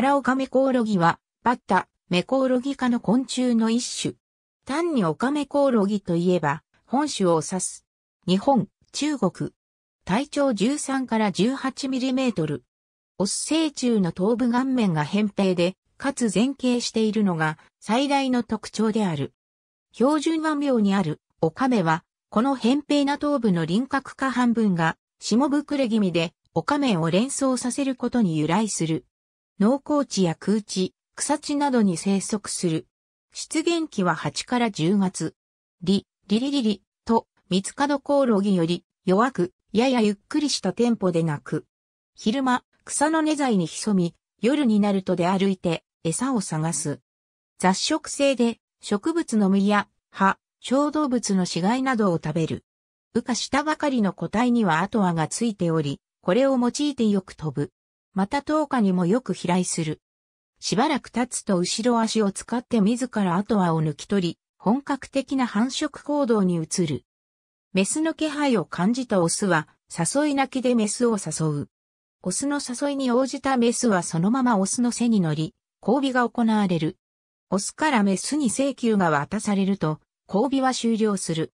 ラオカメコオロギは、バッタ、メコオロギ科の昆虫の一種。単にオカメコオロギといえば、本種を指す。日本、中国。体長13から18ミリメートル。オス成虫の頭部顔面が扁平で、かつ前傾しているのが最大の特徴である。標準腕名にあるオカメは、この扁平な頭部の輪郭下半分が、下膨れ気味で、オカメを連想させることに由来する。農耕地や空地、草地などに生息する。出現期は8から10月。リ、リリリリ、と、三つ角コオロギより弱く、ややゆっくりしたテンポで鳴く。昼間、草の根材に潜み、夜になると出歩いて餌を探す。雑食性で植物の実や葉、小動物の死骸などを食べる。羽化したばかりの個体には後輪がついており、これを用いてよく飛ぶ。また10日にもよく飛来する。しばらく経つと後ろ足を使って自ら後輪を抜き取り、本格的な繁殖行動に移る。メスの気配を感じたオスは、誘い泣きでメスを誘う。オスの誘いに応じたメスはそのままオスの背に乗り、交尾が行われる。オスからメスに請求が渡されると、交尾は終了する。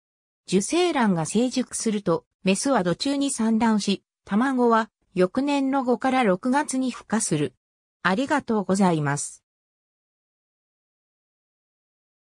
受精卵が成熟すると、メスは土中に産卵し、卵は翌年の5から6月に孵化する。ありがとうございます。